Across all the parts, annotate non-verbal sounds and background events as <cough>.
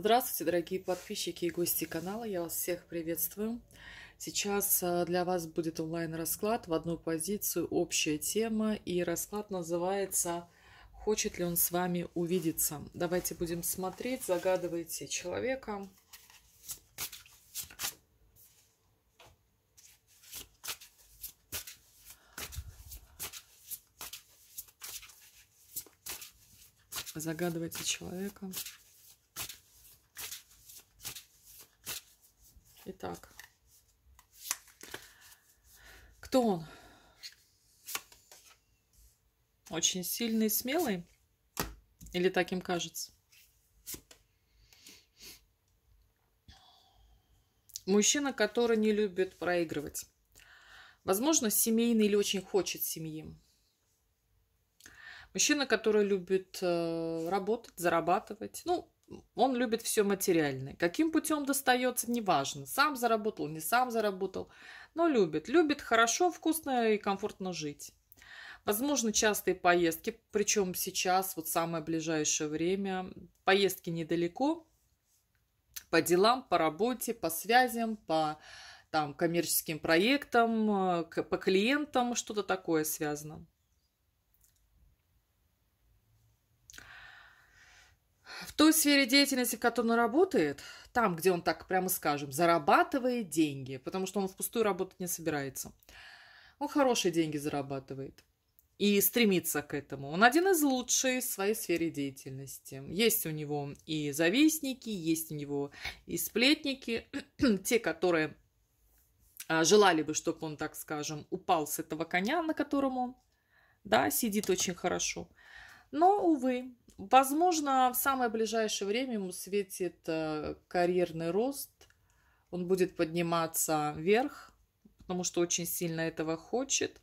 Здравствуйте, дорогие подписчики и гости канала. Я вас всех приветствую. Сейчас э, для вас будет онлайн-расклад в одну позицию, общая тема. И расклад называется «Хочет ли он с вами увидеться?». Давайте будем смотреть. Загадывайте человека. Загадывайте человека. Итак, кто он? Очень сильный, смелый? Или таким кажется? Мужчина, который не любит проигрывать. Возможно, семейный или очень хочет семьи. Мужчина, который любит э, работать, зарабатывать. Ну, он любит все материальное. Каким путем достается, неважно. Сам заработал, не сам заработал. Но любит. Любит хорошо, вкусно и комфортно жить. Возможно, частые поездки, причем сейчас, вот самое ближайшее время, поездки недалеко, по делам, по работе, по связям, по там, коммерческим проектам, э, по клиентам, что-то такое связано. той сфере деятельности, в которой он работает, там, где он, так прямо скажем, зарабатывает деньги, потому что он впустую работать не собирается, он хорошие деньги зарабатывает и стремится к этому. Он один из лучших в своей сфере деятельности. Есть у него и завистники, есть у него и сплетники, <clears throat> те, которые а, желали бы, чтобы он, так скажем, упал с этого коня, на котором он да, сидит очень хорошо. Но, увы, Возможно, в самое ближайшее время ему светит э, карьерный рост, он будет подниматься вверх, потому что очень сильно этого хочет.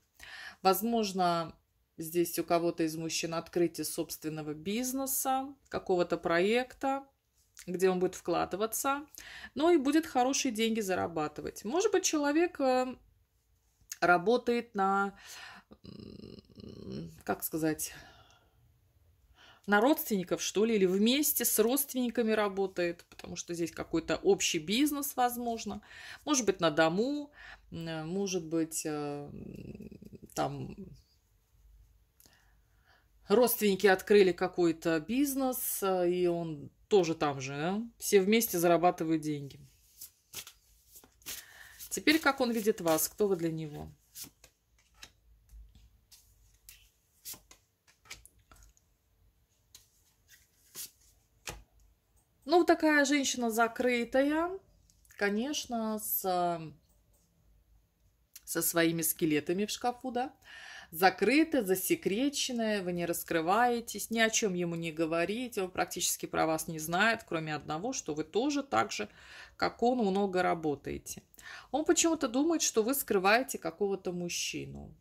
Возможно, здесь у кого-то из мужчин открытие собственного бизнеса, какого-то проекта, где он будет вкладываться, Ну и будет хорошие деньги зарабатывать. Может быть, человек э, работает на, как сказать, на родственников, что ли, или вместе с родственниками работает, потому что здесь какой-то общий бизнес, возможно. Может быть, на дому, э, может быть, э, там родственники открыли какой-то бизнес, э, и он тоже там же, да? все вместе зарабатывают деньги. Теперь как он видит вас, кто вы для него? Ну, такая женщина закрытая, конечно, с, э, со своими скелетами в шкафу, да. Закрытая, засекреченная, вы не раскрываетесь, ни о чем ему не говорите, он практически про вас не знает, кроме одного, что вы тоже так же, как он, много работаете. Он почему-то думает, что вы скрываете какого-то мужчину,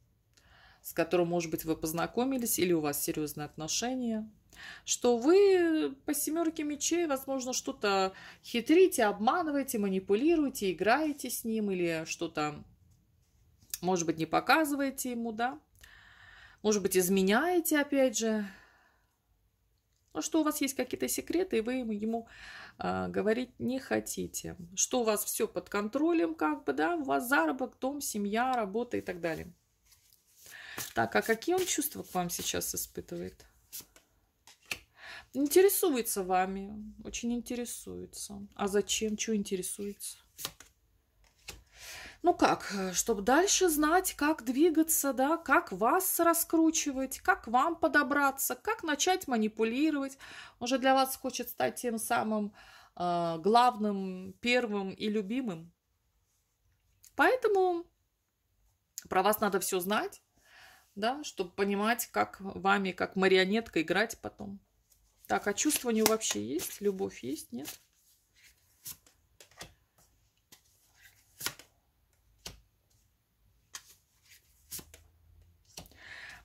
с которым, может быть, вы познакомились или у вас серьезные отношения что вы по семерке мечей, возможно, что-то хитрите, обманываете, манипулируете, играете с ним или что-то, может быть, не показываете ему, да? Может быть, изменяете, опять же. Ну, что у вас есть какие-то секреты, и вы ему э, говорить не хотите. Что у вас все под контролем, как бы, да? У вас заработок, дом, семья, работа и так далее. Так, а какие он чувства к вам сейчас испытывает? Интересуется вами. Очень интересуется. А зачем? Чего интересуется? Ну как, чтобы дальше знать, как двигаться, да, как вас раскручивать, как вам подобраться, как начать манипулировать. Он же для вас хочет стать тем самым э, главным, первым и любимым. Поэтому про вас надо все знать, да, чтобы понимать, как вами, как марионетка играть потом. Так, а чувства у него вообще есть? Любовь есть? Нет?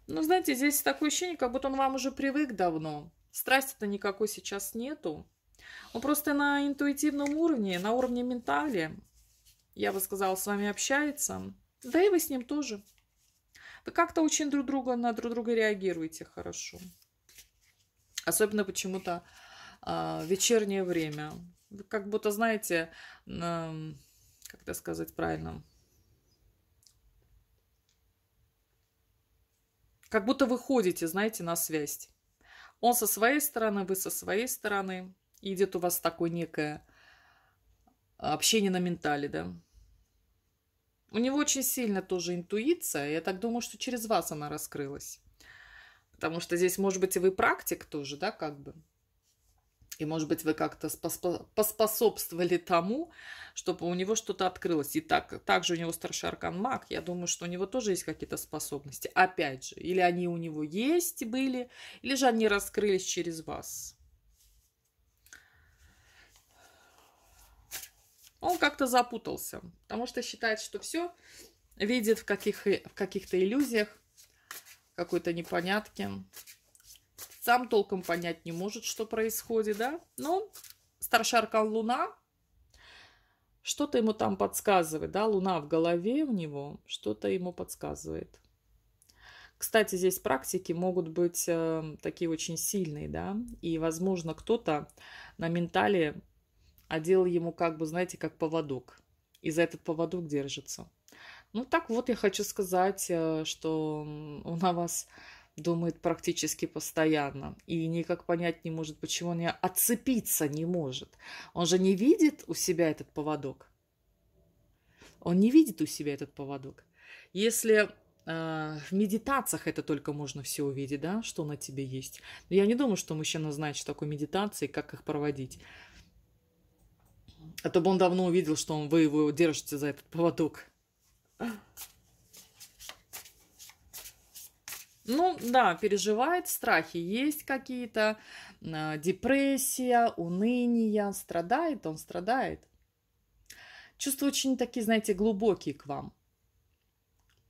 Ну, знаете, здесь такое ощущение, как будто он вам уже привык давно. Страсти-то никакой сейчас нету. Он просто на интуитивном уровне, на уровне ментали, я бы сказала, с вами общается. Да и вы с ним тоже. Вы как-то очень друг друга на друг друга реагируете хорошо. Особенно почему-то э, вечернее время. Вы как будто, знаете, э, как это сказать правильно, как будто вы ходите, знаете, на связь. Он со своей стороны, вы со своей стороны. идет у вас такое некое общение на ментале, да. У него очень сильно тоже интуиция. Я так думаю, что через вас она раскрылась. Потому что здесь, может быть, и вы практик тоже, да, как бы. И, может быть, вы как-то поспособствовали тому, чтобы у него что-то открылось. И так, также у него старший аркан маг. Я думаю, что у него тоже есть какие-то способности. Опять же, или они у него есть были, или же они раскрылись через вас. Он как-то запутался, потому что считает, что все видит в, каких, в каких-то иллюзиях какой-то непонятки. Сам толком понять не может, что происходит, да? Но ну, старший аркан Луна что-то ему там подсказывает, да? Луна в голове у него что-то ему подсказывает. Кстати, здесь практики могут быть э, такие очень сильные, да, и, возможно, кто-то на ментале одел ему как бы, знаете, как поводок, и за этот поводок держится. Ну так вот я хочу сказать, э, что он о вас думает практически постоянно и никак понять не может, почему он отцепиться не может. Он же не видит у себя этот поводок. Он не видит у себя этот поводок. Если а, в медитациях это только можно все увидеть, да, что на тебе есть. Но я не думаю, что мужчина знает, что такое медитации, как их проводить. А то бы он давно увидел, что он, вы его держите за этот поводок. Ну да, переживает, страхи есть какие-то, а, депрессия, уныние, страдает, он страдает. Чувства очень такие, знаете, глубокие к вам.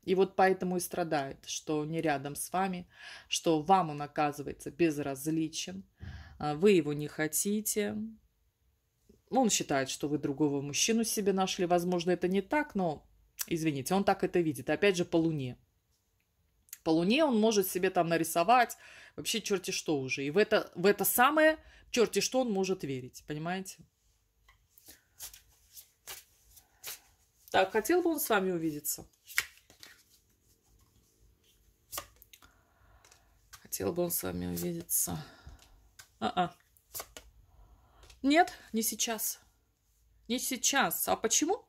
И вот поэтому и страдает, что не рядом с вами, что вам он оказывается безразличен, а, вы его не хотите. Он считает, что вы другого мужчину себе нашли. Возможно, это не так, но Извините, он так это видит. Опять же, по Луне. По Луне он может себе там нарисовать вообще черти что уже. И в это, в это самое черти что он может верить, понимаете? Так, хотел бы он с вами увидеться? Хотел бы он с вами увидеться. А-а. Нет, не сейчас. Не сейчас. А почему?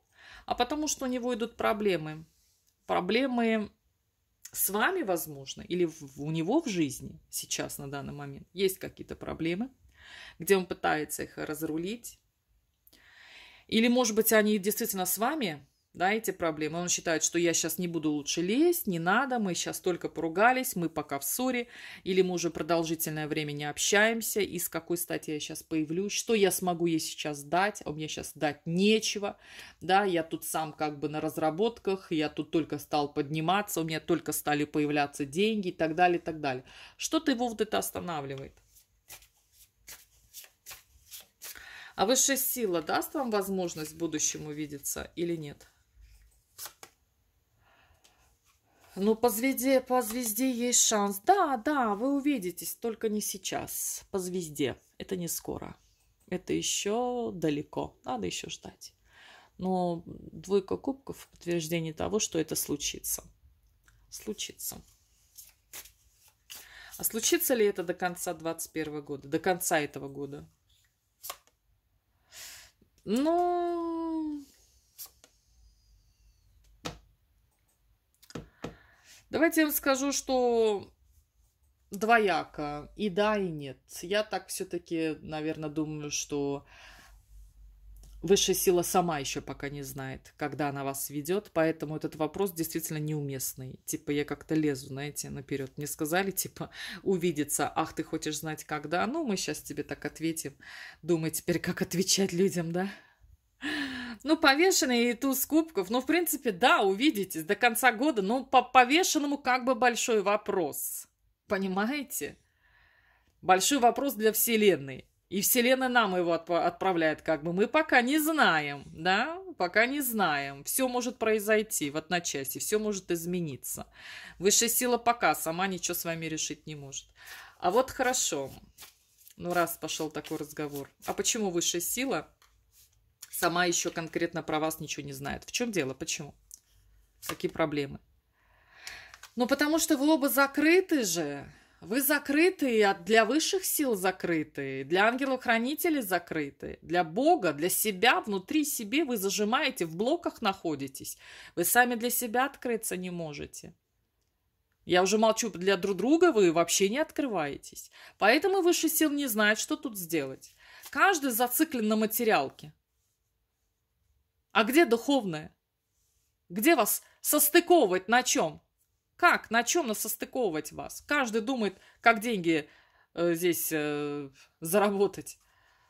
а потому что у него идут проблемы. Проблемы с вами, возможно, или в, у него в жизни сейчас на данный момент есть какие-то проблемы, где он пытается их разрулить. Или, может быть, они действительно с вами, да, эти проблемы. Он считает, что я сейчас не буду лучше лезть, не надо, мы сейчас только поругались, мы пока в ссоре, или мы уже продолжительное время не общаемся, и с какой стати я сейчас появлюсь, что я смогу ей сейчас дать, а мне сейчас дать нечего, да, я тут сам как бы на разработках, я тут только стал подниматься, у меня только стали появляться деньги и так далее, и так далее. Что-то его вот это останавливает. А высшая сила даст вам возможность в будущем увидеться или нет? Ну, по звезде, по звезде есть шанс. Да, да, вы увидитесь, только не сейчас. По звезде. Это не скоро. Это еще далеко. Надо еще ждать. Но двойка кубков в подтверждении того, что это случится. Случится. А случится ли это до конца 2021 года? До конца этого года? Ну, Но Давайте я вам скажу, что двояко. И да, и нет. Я так все-таки, наверное, думаю, что высшая сила сама еще пока не знает, когда она вас ведет, поэтому этот вопрос действительно неуместный. Типа я как-то лезу, знаете, наперед. Мне сказали, типа, <laughs> увидеться, ах, ты хочешь знать когда? Ну, мы сейчас тебе так ответим. Думай теперь, как отвечать людям, да? Ну, повешенный и туз кубков, ну, в принципе, да, увидитесь до конца года, но ну, по повешенному как бы большой вопрос. Понимаете? Большой вопрос для Вселенной. И Вселенная нам его отп отправляет, как бы мы пока не знаем, да, пока не знаем. Все может произойти в одночасье, все может измениться. Высшая сила пока сама ничего с вами решить не может. А вот хорошо, ну раз пошел такой разговор, а почему высшая сила сама еще конкретно про вас ничего не знает. В чем дело? Почему? Какие проблемы? Ну, потому что вы оба закрыты же. Вы закрыты, а для высших сил закрыты, для ангелов-хранителей закрыты, для Бога, для себя, внутри себе вы зажимаете, в блоках находитесь. Вы сами для себя открыться не можете. Я уже молчу, для друг друга вы вообще не открываетесь. Поэтому высший сил не знает, что тут сделать. Каждый зациклен на материалке. А где духовное? Где вас состыковывать на чем? Как, на чем нас состыковывать вас? Каждый думает, как деньги э, здесь э, заработать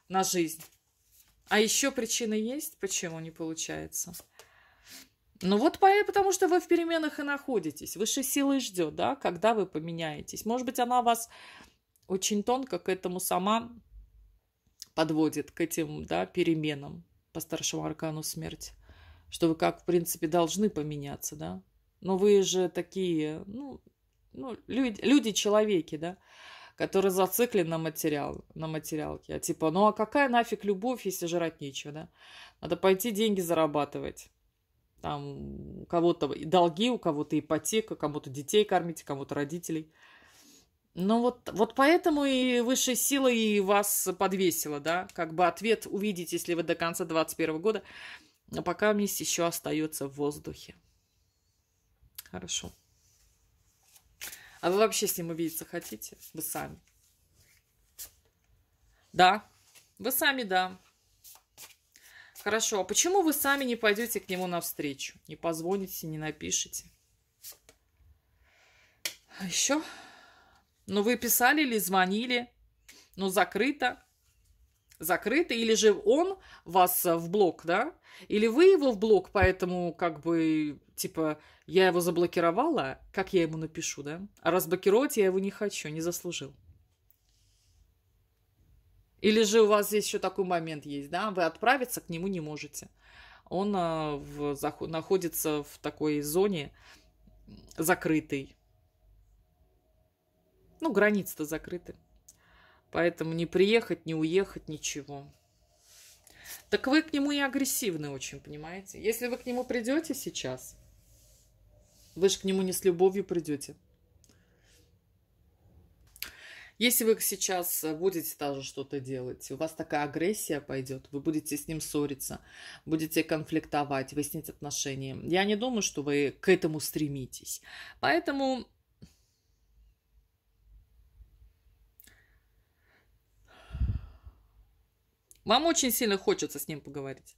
на жизнь. А еще причины есть, почему не получается? Ну вот потому что вы в переменах и находитесь. Высшей силы ждет, да, когда вы поменяетесь. Может быть, она вас очень тонко к этому сама подводит, к этим, да, переменам по старшему аркану смерть, что вы как, в принципе, должны поменяться, да? Но вы же такие, ну, ну люди, люди-человеки, да? которые зациклен на материал, на материалке. А типа, ну а какая нафиг любовь, если жрать нечего, да? Надо пойти деньги зарабатывать. Там у кого-то долги, у кого-то ипотека, кому-то детей кормить, кому-то родителей. Ну вот, вот поэтому и высшая сила и вас подвесила, да? Как бы ответ увидеть, если вы до конца 2021 года. Но пока месть еще остается в воздухе. Хорошо. А вы вообще с ним увидеться хотите? Вы сами. Да. Вы сами, да. Хорошо. А почему вы сами не пойдете к нему навстречу? Не позвоните, не напишите. А еще... Ну, вы писали или звонили, но ну, закрыто. Закрыто. Или же он вас э, в блок, да? Или вы его в блок, поэтому как бы, типа, я его заблокировала, как я ему напишу, да? А разблокировать я его не хочу, не заслужил. Или же у вас здесь еще такой момент есть, да, вы отправиться к нему не можете. Он э, в, находится в такой зоне закрытой. Ну, границы-то закрыты. Поэтому не приехать, не уехать, ничего. Так вы к нему и агрессивны очень, понимаете? Если вы к нему придете сейчас, вы же к нему не с любовью придете. Если вы сейчас будете даже что-то делать, у вас такая агрессия пойдет, вы будете с ним ссориться, будете конфликтовать, выяснить отношения. Я не думаю, что вы к этому стремитесь. Поэтому Вам очень сильно хочется с ним поговорить.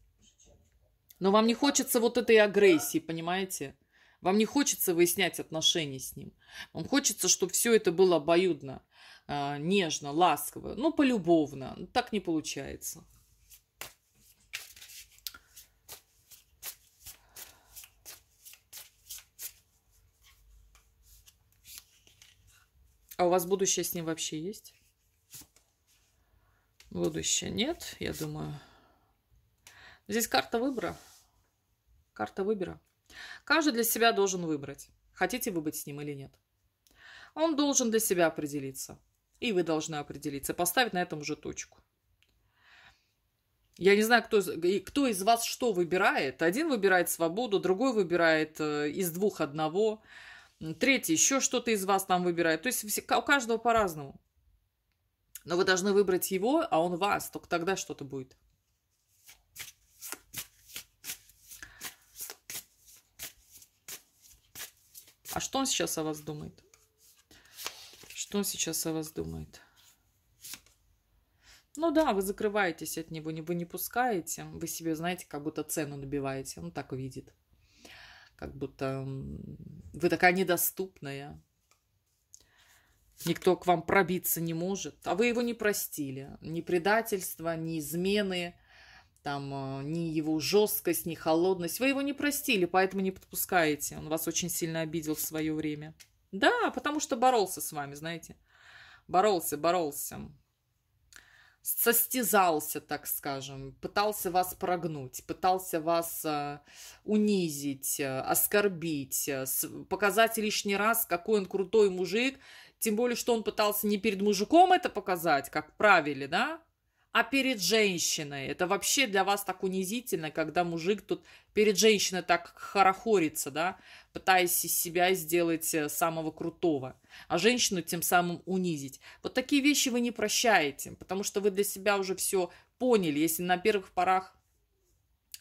Но вам не хочется вот этой агрессии, понимаете? Вам не хочется выяснять отношения с ним. Вам хочется, чтобы все это было обоюдно, а, нежно, ласково, ну, полюбовно. Ну, так не получается. А у вас будущее с ним вообще есть? Будущее нет, я думаю. Здесь карта выбора. Карта выбора. Каждый для себя должен выбрать, хотите вы быть с ним или нет. Он должен для себя определиться. И вы должны определиться, поставить на этом уже точку. Я не знаю, кто, кто из вас что выбирает. Один выбирает свободу, другой выбирает э, из двух одного, третий еще что-то из вас там выбирает. То есть у каждого по-разному. Но вы должны выбрать его, а он вас. Только тогда что-то будет. А что он сейчас о вас думает? Что он сейчас о вас думает? Ну да, вы закрываетесь от него, вы не пускаете. Вы себе, знаете, как будто цену набиваете. Он так видит. Как будто вы такая недоступная. Никто к вам пробиться не может. А вы его не простили. Ни предательства, ни измены, там, э, ни его жесткость, ни холодность. Вы его не простили, поэтому не подпускаете. Он вас очень сильно обидел в свое время. Да, потому что боролся с вами, знаете. Боролся, боролся. Состязался, так скажем. Пытался вас прогнуть, пытался вас э, унизить, э, оскорбить, показать лишний раз, какой он крутой мужик тем более, что он пытался не перед мужиком это показать, как правили, да? А перед женщиной. Это вообще для вас так унизительно, когда мужик тут перед женщиной так хорохорится, да? Пытаясь из себя сделать э, самого крутого. А женщину тем самым унизить. Вот такие вещи вы не прощаете, потому что вы для себя уже все поняли. Если на первых порах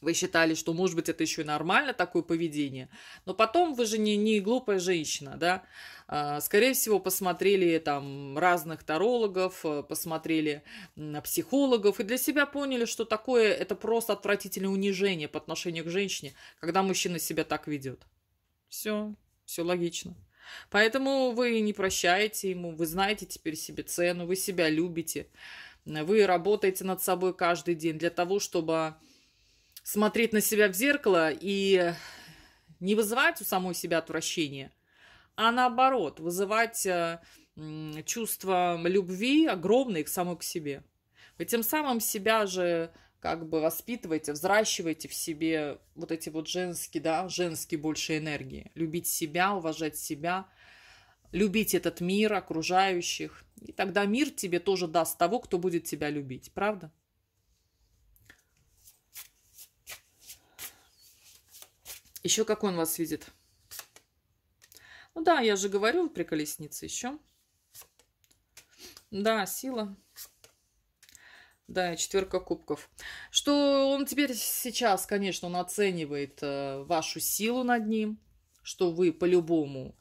вы считали, что, может быть, это еще и нормально, такое поведение. Но потом вы же не, не глупая женщина, да. А, скорее всего, посмотрели там разных тарологов, э, посмотрели на психологов и для себя поняли, что такое это просто отвратительное унижение по отношению к женщине, когда мужчина себя так ведет. Все, все логично. Поэтому вы не прощаете ему, вы знаете теперь себе цену, вы себя любите, вы работаете над собой каждый день для того, чтобы смотреть на себя в зеркало и не вызывать у самой себя отвращение, а наоборот, вызывать э, чувство любви огромное к самой к себе. Вы тем самым себя же как бы воспитываете, взращиваете в себе вот эти вот женские, да, женские больше энергии. Любить себя, уважать себя, любить этот мир, окружающих. И тогда мир тебе тоже даст того, кто будет тебя любить, правда? Еще как он вас видит? Ну да, я же говорю при колеснице еще. Да, сила. Да, четверка кубков. Что он теперь сейчас, конечно, он оценивает э, вашу силу над ним, что вы по-любому,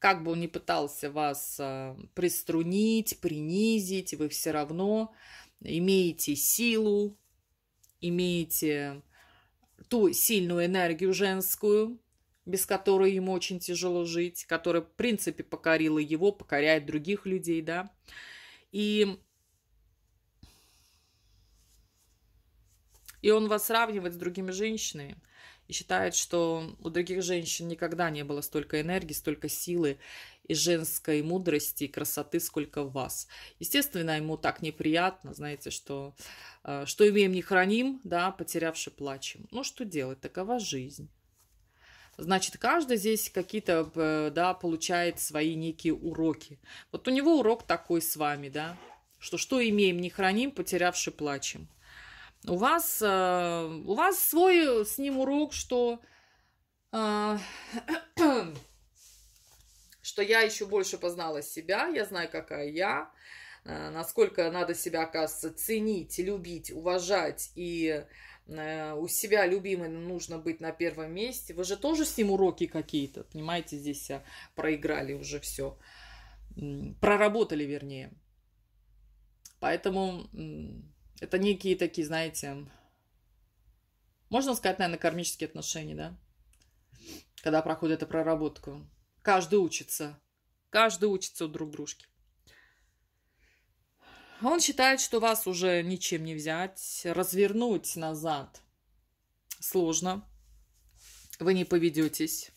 как бы он ни пытался вас э, приструнить, принизить, вы все равно имеете силу, имеете ту сильную энергию женскую, без которой ему очень тяжело жить, которая, в принципе, покорила его, покоряет других людей, да. И, и он вас сравнивает с другими женщинами и считает, что у других женщин никогда не было столько энергии, столько силы и женской мудрости и красоты сколько в вас. Естественно, ему так неприятно, знаете, что э, что имеем не храним, да, потерявши плачем. Ну, что делать, такова жизнь. Значит, каждый здесь какие-то, э, да, получает свои некие уроки. Вот у него урок такой с вами, да, что что имеем не храним, потерявши плачем. У вас, э, у вас свой с ним урок, что что я еще больше познала себя, я знаю, какая я, э, насколько надо себя, оказывается, ценить, любить, уважать и э, у себя любимой нужно быть на первом месте. Вы же тоже с ним уроки какие-то, понимаете, здесь проиграли уже все. Проработали, вернее. Поэтому это некие такие, знаете, можно сказать, наверное, кармические отношения, да? Когда проходит эта проработка. Каждый учится. Каждый учится у друг дружки. Он считает, что вас уже ничем не взять, развернуть назад сложно. Вы не поведетесь.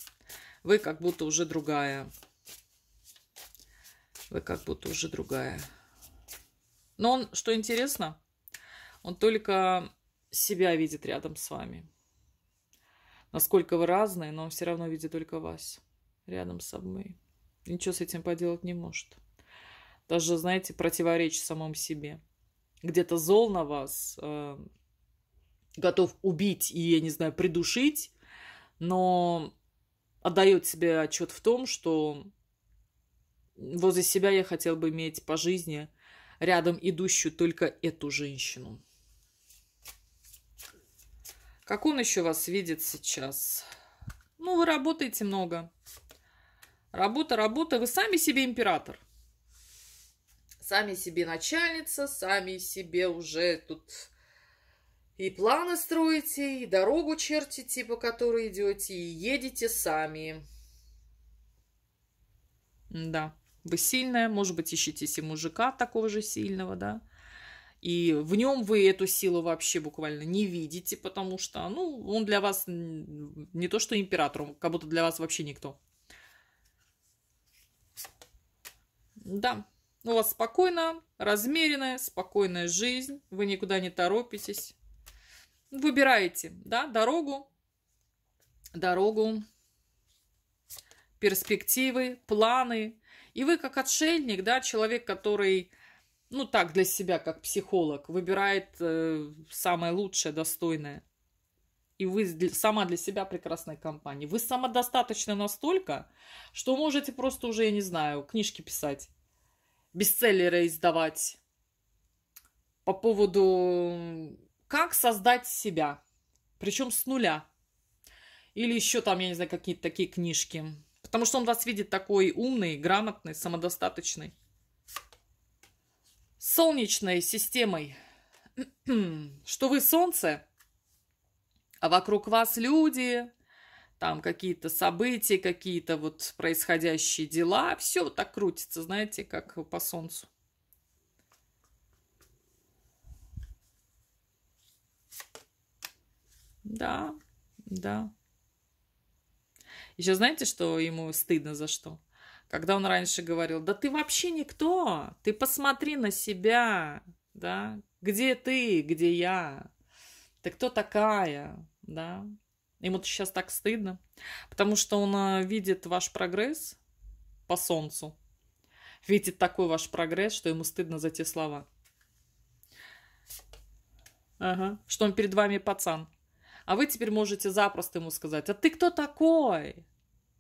Вы как будто уже другая. Вы как будто уже другая. Но он, что интересно, он только себя видит рядом с вами. Насколько вы разные, но он все равно видит только вас рядом с собой. ничего с этим поделать не может. Даже, знаете, противоречит самому себе. Где-то зол на вас, э, готов убить и, я не знаю, придушить, но отдает себе отчет в том, что возле себя я хотел бы иметь по жизни рядом идущую только эту женщину. Как он еще вас видит сейчас? Ну, вы работаете много. Работа, работа, вы сами себе император. Сами себе начальница, сами себе уже тут и планы строите, и дорогу чертите, по которой идете, и едете сами. Да, вы сильная, может быть, ищете себе мужика такого же сильного, да. И в нем вы эту силу вообще буквально не видите, потому что, ну, он для вас не то что император, он как будто для вас вообще никто. Да, у вас спокойно, размеренная, спокойная жизнь, вы никуда не торопитесь. Выбираете, да, дорогу, дорогу, перспективы, планы. И вы как отшельник, да, человек, который, ну так, для себя, как психолог, выбирает э, самое лучшее, достойное. И вы сама для себя прекрасная компания. Вы самодостаточны настолько, что можете просто уже, я не знаю, книжки писать бестселлеры издавать по поводу как создать себя, причем с нуля. Или еще там, я не знаю, какие-то такие книжки. Потому что он вас видит такой умный, грамотный, самодостаточный. солнечной системой. <clears throat> что вы солнце, а вокруг вас люди, там какие-то события, какие-то вот происходящие дела. Все вот так крутится, знаете, как по солнцу. Да, да. Еще знаете, что ему стыдно за что? Когда он раньше говорил, да ты вообще никто, ты посмотри на себя, да, где ты, где я, ты кто такая, да, Ему сейчас так стыдно, потому что он а, видит ваш прогресс по солнцу, видит такой ваш прогресс, что ему стыдно за те слова. Ага. Что он перед вами пацан. А вы теперь можете запросто ему сказать, а ты кто такой?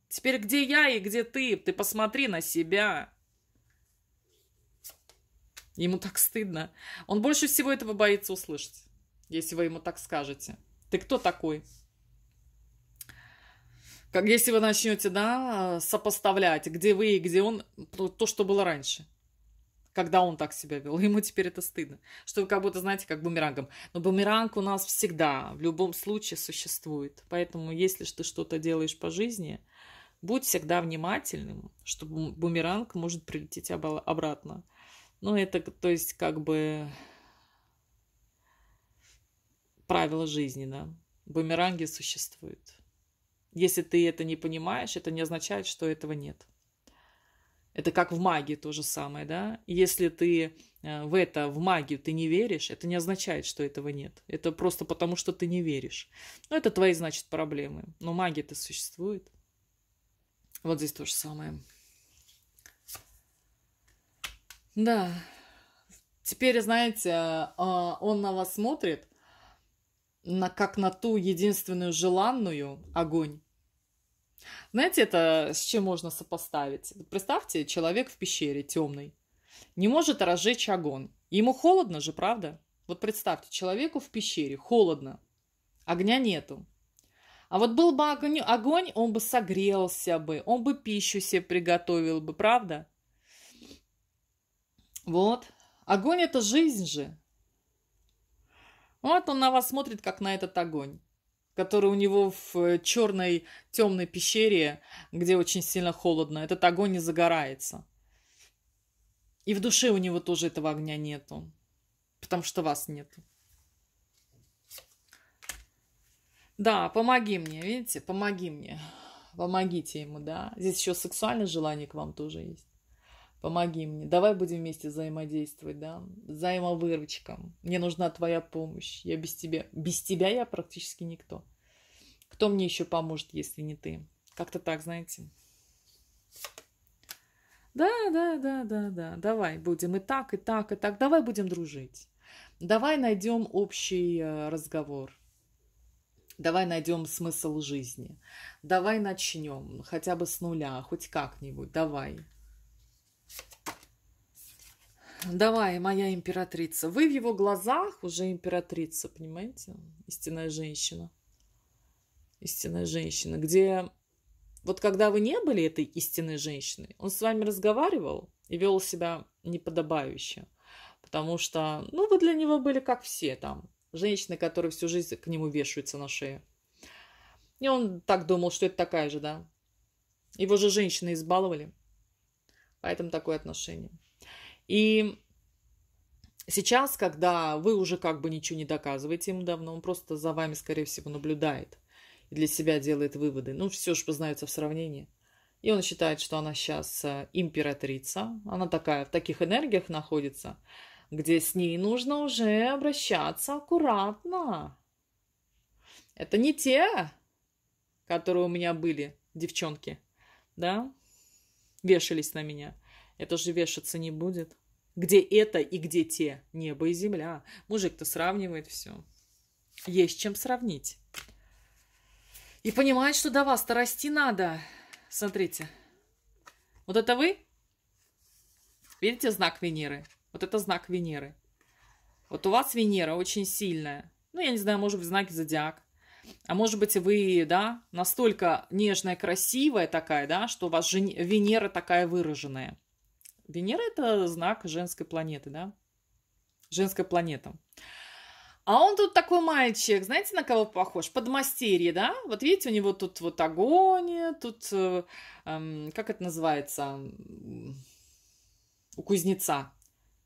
Теперь где я и где ты? Ты посмотри на себя. Ему так стыдно. Он больше всего этого боится услышать, если вы ему так скажете. Ты кто такой? Как если вы начнете, да, сопоставлять, где вы и где он, то, что было раньше. Когда он так себя вел, ему теперь это стыдно. Что вы как будто, знаете, как бумерангом. Но бумеранг у нас всегда, в любом случае, существует. Поэтому, если ты что-то делаешь по жизни, будь всегда внимательным, что бумеранг может прилететь обратно. Ну, это, то есть, как бы правила жизни, да. Бумеранги существуют. Если ты это не понимаешь, это не означает, что этого нет. Это как в магии то же самое, да? Если ты э, в это, в магию ты не веришь, это не означает, что этого нет. Это просто потому, что ты не веришь. Ну, это твои, значит, проблемы. Но магия-то существует. Вот здесь то же самое. Да. Теперь, знаете, э, он на вас смотрит, на, как на ту единственную желанную огонь. Знаете, это с чем можно сопоставить? Представьте, человек в пещере темный, не может разжечь огонь. Ему холодно же, правда? Вот представьте, человеку в пещере холодно, огня нету. А вот был бы огонь, огонь, он бы согрелся бы, он бы пищу себе приготовил бы, правда? Вот. Огонь – это жизнь же. Вот он на вас смотрит, как на этот огонь, который у него в э, черной темной пещере, где очень сильно холодно. Этот огонь не загорается. И в душе у него тоже этого огня нету, потому что вас нету. Да, помоги мне, видите, помоги мне. Помогите ему, да. Здесь еще сексуальное желание к вам тоже есть. Помоги мне, давай будем вместе взаимодействовать, да? Взаимовыручка. Мне нужна твоя помощь. Я без тебя. Без тебя я практически никто. Кто мне еще поможет, если не ты? Как-то так, знаете. Да, да, да, да, да. Давай будем и так, и так, и так. Давай будем дружить. Давай найдем общий э, разговор. Давай найдем смысл жизни. Давай начнем хотя бы с нуля, хоть как-нибудь. Давай. Давай, моя императрица. Вы в его глазах уже императрица, понимаете? Истинная женщина. Истинная женщина. Где вот когда вы не были этой истинной женщиной, он с вами разговаривал и вел себя неподобающе. Потому что, ну, вы для него были как все там. Женщины, которые всю жизнь к нему вешаются на шею. И он так думал, что это такая же, да. Его же женщины избаловали. Поэтому такое отношение. И сейчас, когда вы уже как бы ничего не доказываете ему давно, он просто за вами, скорее всего, наблюдает и для себя делает выводы. Ну, все же познается в сравнении. И он считает, что она сейчас э, императрица. Она такая, в таких энергиях находится, где с ней нужно уже обращаться аккуратно. Это не те, которые у меня были, девчонки, да, вешались на меня. Это же вешаться не будет. Где это и где те? Небо и земля. Мужик-то сравнивает все. Есть чем сравнить. И понимает, что до вас-то расти надо. Смотрите. Вот это вы? Видите знак Венеры? Вот это знак Венеры. Вот у вас Венера очень сильная. Ну, я не знаю, может быть, знак зодиак. А может быть, вы, да, настолько нежная, красивая такая, да, что у вас Венера такая выраженная. Венера это знак женской планеты, да? Женская планета. А он тут такой мальчик, знаете, на кого похож? Подмастерье, да? Вот видите, у него тут вот огонь, тут, э, э, как это называется, у кузнеца.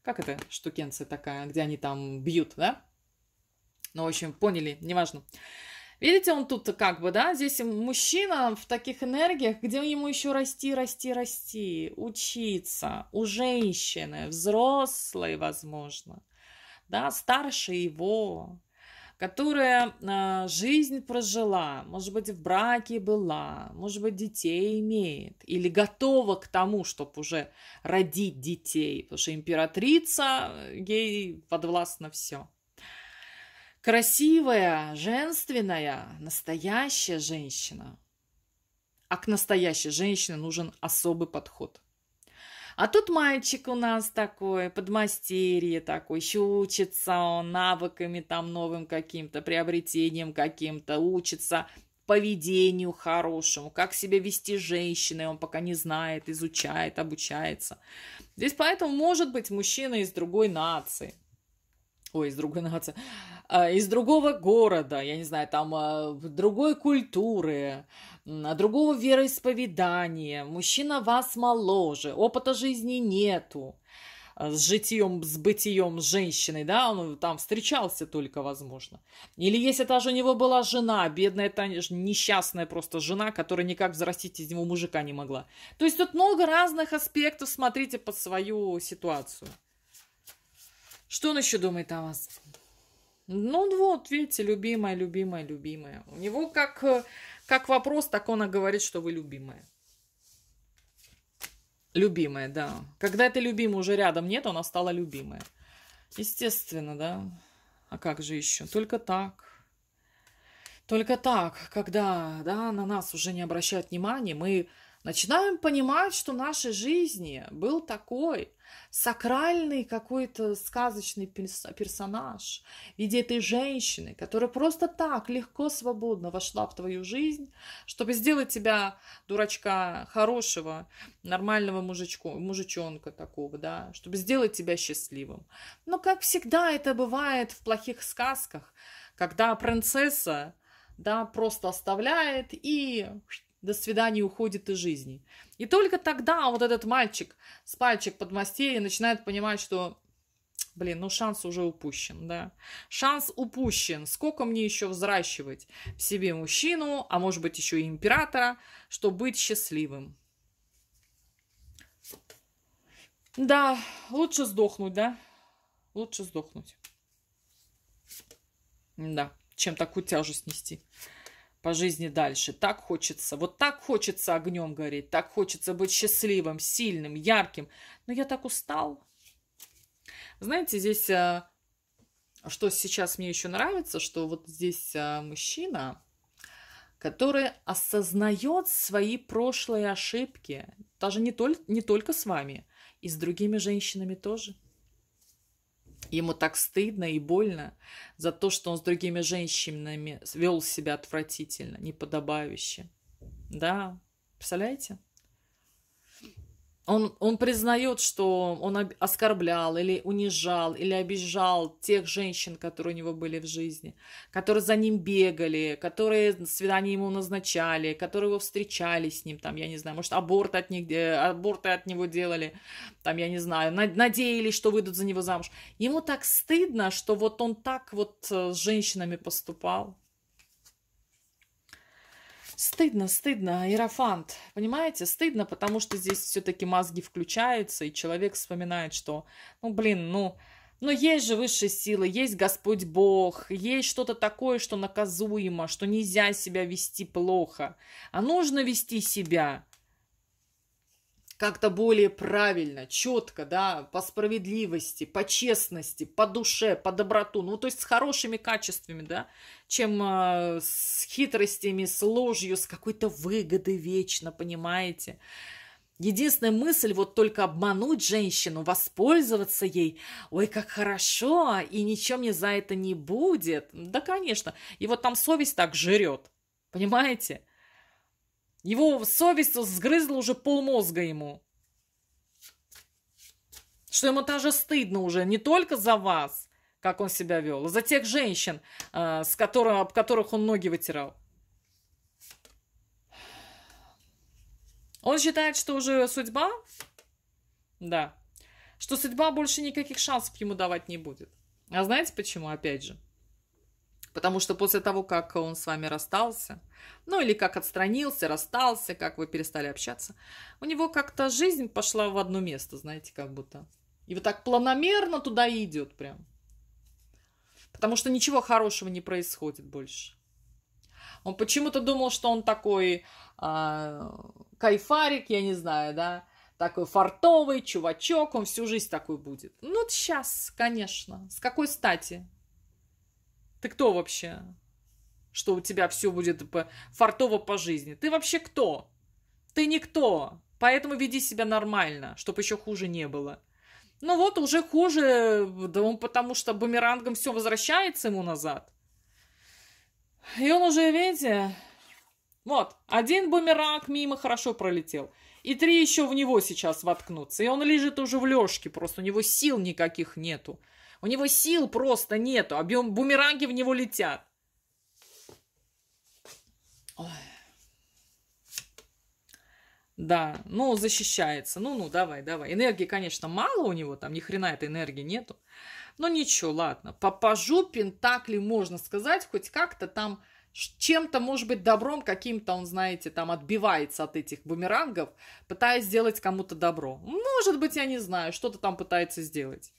Как это штукенция такая, где они там бьют, да? Ну, в общем, поняли, неважно. важно. Видите, он тут как бы, да, здесь мужчина в таких энергиях, где ему еще расти, расти, расти, учиться, у женщины, взрослой, возможно, да, старше его, которая э, жизнь прожила, может быть, в браке была, может быть, детей имеет, или готова к тому, чтобы уже родить детей, потому что императрица, э, ей подвластно все. Красивая, женственная, настоящая женщина. А к настоящей женщине нужен особый подход. А тут мальчик у нас такой, подмастерье такой, еще учится он навыками там новым каким-то, приобретением каким-то, учится поведению хорошему, как себя вести женщиной, он пока не знает, изучает, обучается. Здесь поэтому может быть мужчина из другой нации – ой, из другой нации, а, из другого города, я не знаю, там, а, другой культуры, а, другого вероисповедания, мужчина вас моложе, опыта жизни нету, с житием, с бытием женщины, да, он там встречался только, возможно. Или если даже у него была жена, бедная, та несчастная просто жена, которая никак взрастить из него мужика не могла. То есть тут много разных аспектов, смотрите под свою ситуацию. Что он еще думает о вас? Ну вот, видите, любимая, любимая, любимая. У него как, э, как вопрос, так он и говорит, что вы любимая. Любимая, да. Когда этой любимой уже рядом нет, она стала любимая. Естественно, да. А как же еще? Только так. Только так, когда да, на нас уже не обращают внимания, мы начинаем понимать, что в нашей жизни был такой сакральный какой-то сказочный персонаж в виде этой женщины, которая просто так легко, свободно вошла в твою жизнь, чтобы сделать тебя, дурачка, хорошего, нормального мужичку, мужичонка такого, да, чтобы сделать тебя счастливым. Но, как всегда, это бывает в плохих сказках, когда принцесса, да, просто оставляет и до свидания уходит из жизни. И только тогда вот этот мальчик с пальчик под мастерье начинает понимать, что Блин, ну шанс уже упущен, да. Шанс упущен. Сколько мне еще взращивать в себе мужчину, а может быть еще и императора, чтобы быть счастливым? Да, лучше сдохнуть, да? Лучше сдохнуть. Да, чем такую тяжесть нести по жизни дальше. Так хочется, вот так хочется огнем гореть, так хочется быть счастливым, сильным, ярким. Но я так устал. Знаете, здесь, э, что сейчас мне еще нравится, что вот здесь э, мужчина, который осознает свои прошлые ошибки, даже не, только не только с вами, и с другими женщинами тоже. Ему так стыдно и больно за то, что он с другими женщинами вел себя отвратительно, неподобающе. Да, представляете? Он, он признает, что он оскорблял или унижал, или обижал тех женщин, которые у него были в жизни, которые за ним бегали, которые свидания ему назначали, которые его встречали с ним, там, я не знаю, может, аборт от них, э, аборты от него делали, там, я не знаю, надеялись, что выйдут за него замуж. Ему так стыдно, что вот он так вот э, с женщинами поступал. Стыдно, стыдно, Аэрофант, понимаете? Стыдно, потому что здесь все-таки мозги включаются, и человек вспоминает, что, ну, блин, ну, но ну, есть же высшие силы, есть Господь Бог, есть что-то такое, что наказуемо, что нельзя себя вести плохо, а нужно вести себя как-то более правильно, четко, да, по справедливости, по честности, по душе, по доброту, ну, то есть с хорошими качествами, да, чем э, с хитростями, с ложью, с какой-то выгодой вечно, понимаете? Единственная мысль вот только обмануть женщину, воспользоваться ей. Ой, как хорошо, и ничего мне за это не будет. Да, конечно. И вот там совесть так жрет, понимаете? Его совесть сгрызла уже полмозга ему. Что ему даже стыдно уже, не только за вас, как он себя вел, а за тех женщин, э, с которых, об которых он ноги вытирал. Он считает, что уже судьба, да, что судьба больше никаких шансов ему давать не будет. А знаете почему, опять же? Потому что после того, как он с вами расстался, ну или как отстранился, расстался, как вы перестали общаться, у него как-то жизнь пошла в одно место, знаете, как будто. И вот так планомерно туда идет прям. Потому что ничего хорошего не происходит больше. Он почему-то думал, что он такой э, кайфарик, я не знаю, да, такой фартовый чувачок, он всю жизнь такой будет. Ну, сейчас, конечно. С какой стати? Ты кто вообще? Что у тебя все будет фартово по жизни. Ты вообще кто? Ты никто. Поэтому веди себя нормально, чтобы еще хуже не было. Ну вот, уже хуже, да он потому что бумерангом все возвращается ему назад. И он уже, видите, вот, один бумеранг мимо хорошо пролетел. И три еще в него сейчас воткнутся. И он лежит уже в лежке, просто у него сил никаких нету. У него сил просто нету, объем бумеранги в него летят. Ой. Да, ну, защищается. Ну, ну, давай, давай. Энергии, конечно, мало у него, там ни хрена этой энергии нету. Но ничего, ладно. По пажу Пентакли, можно сказать, хоть как-то там чем-то, может быть, добром каким-то, он, знаете, там отбивается от этих бумерангов, пытаясь сделать кому-то добро. Может быть, я не знаю, что-то там пытается сделать.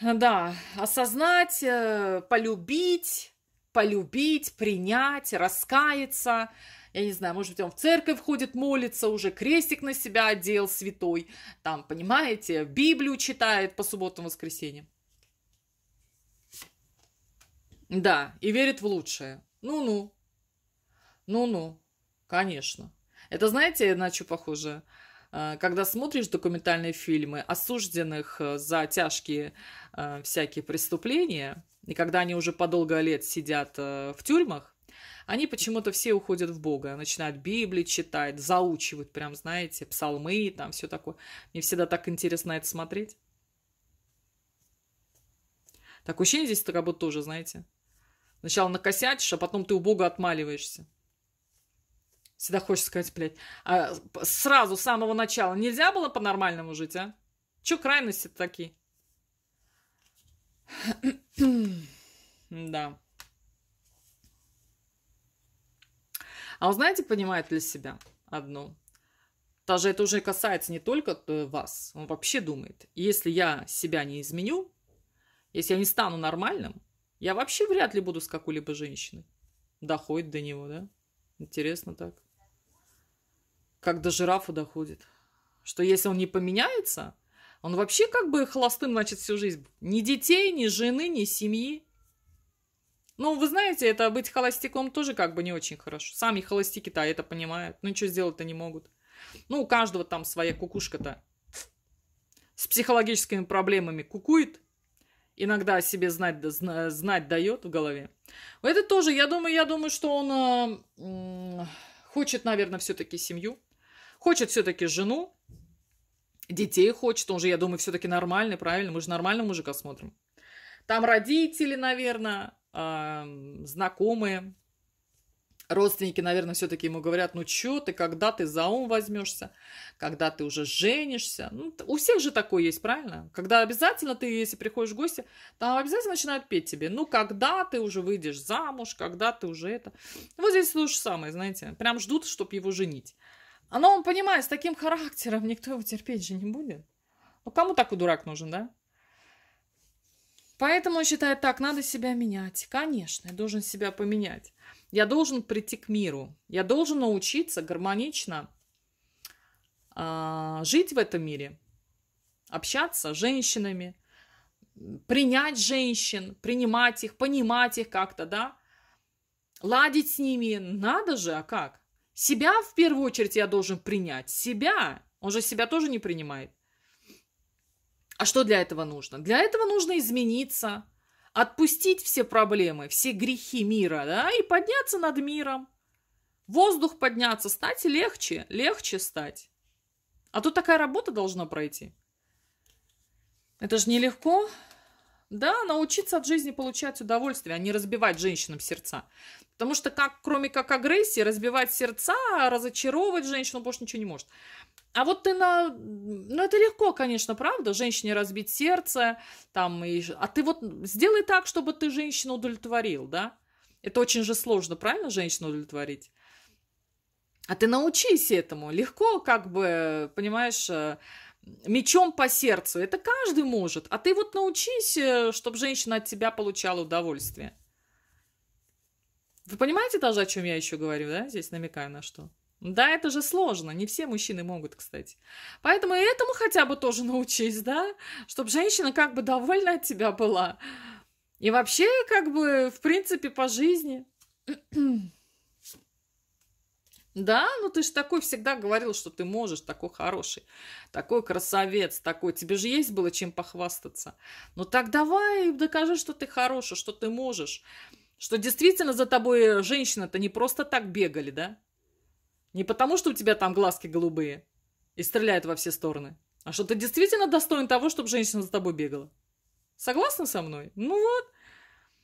Э, да, осознать, э, полюбить, полюбить, принять, раскаяться. Я не знаю, может быть, он в церковь ходит, молится, уже крестик на себя одел святой, там, понимаете, Библию читает по субботам, и воскресеньям. Да, и верит в лучшее. Ну-ну. Ну-ну, конечно. Это знаете, на что похоже? Э, когда смотришь документальные фильмы осужденных э, за тяжкие э, всякие преступления, и когда они уже по долго лет сидят в тюрьмах, они почему-то все уходят в Бога, начинают Библию читать, заучивают, прям, знаете, псалмы, там все такое. Мне всегда так интересно это смотреть. Такое ощущение здесь как будто тоже, знаете. Сначала накосячишь, а потом ты у Бога отмаливаешься. Всегда хочется сказать, блядь, а сразу, с самого начала нельзя было по-нормальному жить, а? Чё крайности такие? <clears throat> да. А вы знаете, понимает для себя одно, Даже это уже касается не только э, вас. Он вообще думает, если я себя не изменю, если я не стану нормальным, я вообще вряд ли буду с какой-либо женщиной. Доходит до него, да? Интересно так как до жирафа доходит. Что если он не поменяется, он вообще как бы холостым, значит, всю жизнь. Ни детей, ни жены, ни семьи. Ну, вы знаете, это быть холостяком тоже как бы не очень хорошо. Сами холостяки-то а это понимают. Ну, ничего сделать-то не могут. Ну, у каждого там своя кукушка-то. С психологическими проблемами кукует. Иногда о себе знать, знать дает в голове. Это тоже, я думаю, я думаю, что он э, хочет, наверное, все-таки семью. Хочет все-таки жену, детей хочет, он же, я думаю, все-таки нормальный, правильно, мы же нормального мужика смотрим. Там родители, наверное, знакомые, родственники, наверное, все-таки ему говорят, ну что ты, когда ты за ум возьмешься, когда ты уже женишься. Ну, у всех же такое есть, правильно? Когда обязательно ты, если приходишь в гости, там обязательно начинают петь тебе, ну когда ты уже выйдешь замуж, когда ты уже это. Вот здесь то же самое, знаете, прям ждут, чтобы его женить. Оно, он понимает, с таким характером никто его терпеть же не будет. Ну, кому такой дурак нужен, да? Поэтому он считает так, надо себя менять. Конечно, я должен себя поменять. Я должен прийти к миру. Я должен научиться гармонично э, жить в этом мире. Общаться с женщинами. Принять женщин, принимать их, понимать их как-то, да? Ладить с ними. Надо же, а как? Себя в первую очередь я должен принять. Себя. Он же себя тоже не принимает. А что для этого нужно? Для этого нужно измениться, отпустить все проблемы, все грехи мира, да, и подняться над миром. Воздух подняться, стать легче, легче стать. А тут такая работа должна пройти. Это же нелегко. Да, научиться от жизни получать удовольствие, а не разбивать женщинам сердца. Потому что как, кроме как агрессии, разбивать сердца, разочаровывать женщину больше ничего не может. А вот ты на... Ну, это легко, конечно, правда, женщине разбить сердце, там, и... А ты вот сделай так, чтобы ты женщину удовлетворил, да? Это очень же сложно, правильно, женщину удовлетворить? А ты научись этому. Легко, как бы, понимаешь, э, мечом по сердцу. Это каждый может. А ты вот научись, э, чтобы женщина от тебя получала удовольствие. Вы понимаете даже, о чем я еще говорю, да? Здесь намекаю на что. Да, это же сложно. Не все мужчины могут, кстати. Поэтому и этому хотя бы тоже <laughs> научись, да? Чтобы женщина как бы довольна от тебя была. И вообще, как бы, в принципе, по жизни. <clears throat> Да, ну ты же такой всегда говорил, что ты можешь, такой хороший, такой красавец, такой. Тебе же есть было чем похвастаться. Ну так давай докажи, что ты хороший, что ты можешь. Что действительно за тобой женщина-то не просто так бегали, да? Не потому, что у тебя там глазки голубые и стреляют во все стороны, а что ты действительно достоин того, чтобы женщина за тобой бегала. Согласна со мной? Ну вот.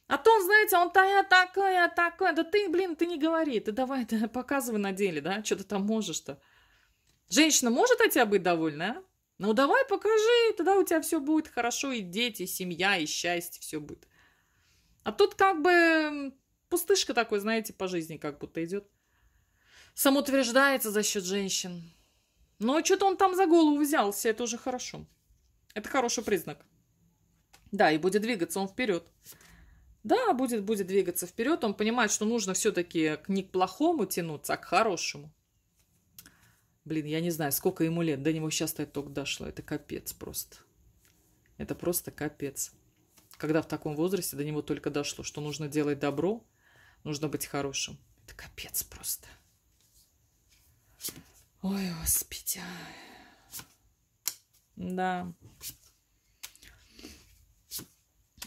А то он, знаете, он тая такая, такая. Да ты, блин, ты не говори. Ты давай, ты показывай на деле, да? Что ты там можешь-то? Женщина может от тебя быть довольна, а? Ну давай покажи, тогда у тебя все будет хорошо, и дети, и семья, и счастье, все будет. А тут как бы пустышка такой, знаете, по жизни как будто идет. Самоутверждается за счет женщин. Но что-то он там за голову взялся, это уже хорошо. Это хороший признак. Да, и будет двигаться он вперед. Да, будет, будет двигаться вперед. Он понимает, что нужно все-таки к не к плохому тянуться, а к хорошему. Блин, я не знаю, сколько ему лет. До него сейчас-то только дошло. Это капец просто. Это просто капец когда в таком возрасте до него только дошло, что нужно делать добро, нужно быть хорошим. Это капец просто. Ой, господи. Да.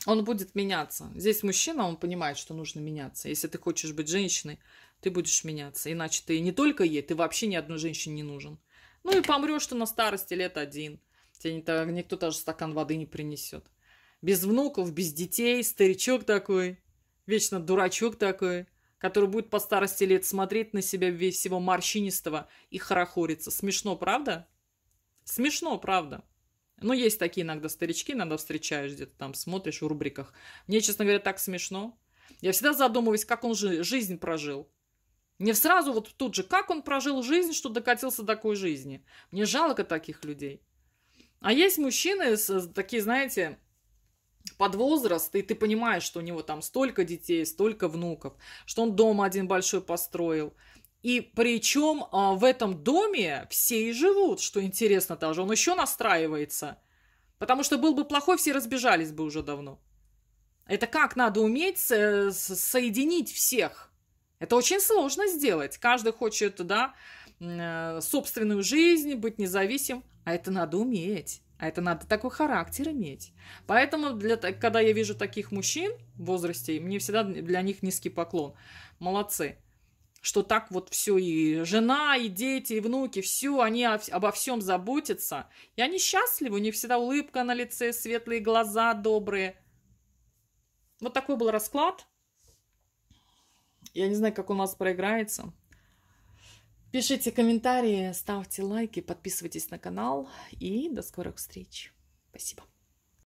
Он будет меняться. Здесь мужчина, он понимает, что нужно меняться. Если ты хочешь быть женщиной, ты будешь меняться. Иначе ты не только ей, ты вообще ни одной женщине не нужен. Ну и помрешь ты на старости лет один. Тебе никто даже стакан воды не принесет без внуков, без детей, старичок такой, вечно дурачок такой, который будет по старости лет смотреть на себя весь всего морщинистого и хорохориться. Смешно, правда? Смешно, правда. Ну, есть такие иногда старички, иногда встречаешь где-то там, смотришь в рубриках. Мне, честно говоря, так смешно. Я всегда задумываюсь, как он же жизнь прожил. Не сразу вот тут же, как он прожил жизнь, что докатился до такой жизни. Мне жалко таких людей. А есть мужчины, такие, знаете, под возраст, и ты понимаешь, что у него там столько детей, столько внуков, что он дом один большой построил. И причем а, в этом доме все и живут, что интересно даже. Он еще настраивается. Потому что был бы плохой, все разбежались бы уже давно. Это как надо уметь э, соединить всех. Это очень сложно сделать. Каждый хочет, да, э, собственную жизнь, быть независим. А это надо уметь. А это надо такой характер иметь. Поэтому, для, когда я вижу таких мужчин в возрасте, мне всегда для них низкий поклон. Молодцы. Что так вот все, и жена, и дети, и внуки, все, они о, обо всем заботятся. И они счастливы, у них всегда улыбка на лице, светлые глаза добрые. Вот такой был расклад. Я не знаю, как у нас проиграется. Пишите комментарии, ставьте лайки, подписывайтесь на канал и до скорых встреч. Спасибо.